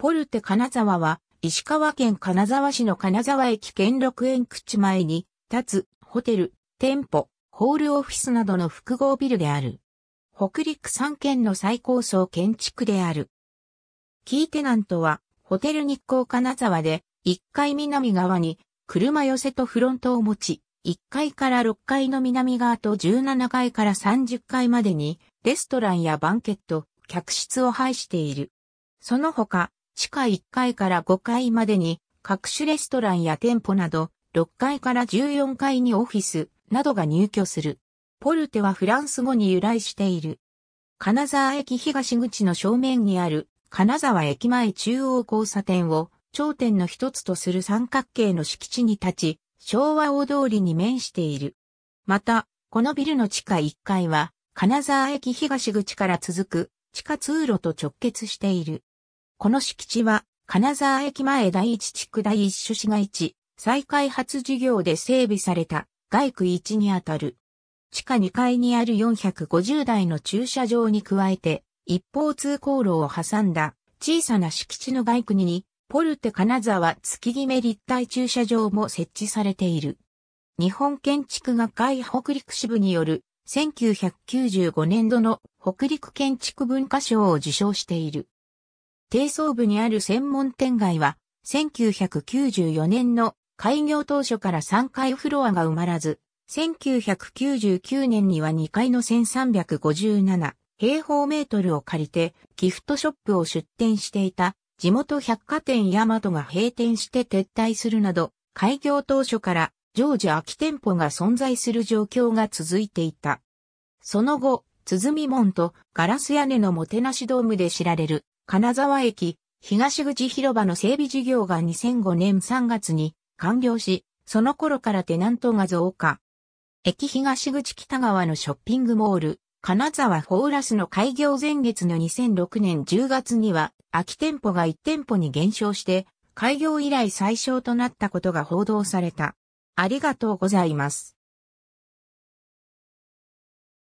ポルテ金沢は、石川県金沢市の金沢駅兼六園口前に、立つ、ホテル、店舗、ホールオフィスなどの複合ビルである。北陸3県の最高層建築である。キーテナントは、ホテル日光金沢で、1階南側に、車寄せとフロントを持ち、1階から6階の南側と17階から30階までに、レストランやバンケット、客室を配している。その他、地下1階から5階までに各種レストランや店舗など6階から14階にオフィスなどが入居する。ポルテはフランス語に由来している。金沢駅東口の正面にある金沢駅前中央交差点を頂点の一つとする三角形の敷地に立ち、昭和大通りに面している。また、このビルの地下1階は金沢駅東口から続く地下通路と直結している。この敷地は、金沢駅前第一地区第一種市街地、再開発事業で整備された外区1にあたる。地下2階にある450台の駐車場に加えて、一方通行路を挟んだ小さな敷地の外区に、ポルテ金沢月決め立体駐車場も設置されている。日本建築学会北陸支部による1995年度の北陸建築文化賞を受賞している。低層部にある専門店街は、1994年の開業当初から3階フロアが埋まらず、1999年には2階の1357平方メートルを借りてギフトショップを出店していた地元百貨店ヤマトが閉店して撤退するなど、開業当初から常時空き店舗が存在する状況が続いていた。その後、鼓門とガラス屋根のもてなしドームで知られる金沢駅、東口広場の整備事業が2005年3月に完了し、その頃からテナントが増加。駅東口北側のショッピングモール、金沢フォーラスの開業前月の2006年10月には、空き店舗が1店舗に減少して、開業以来最小となったことが報道された。ありがとうございます。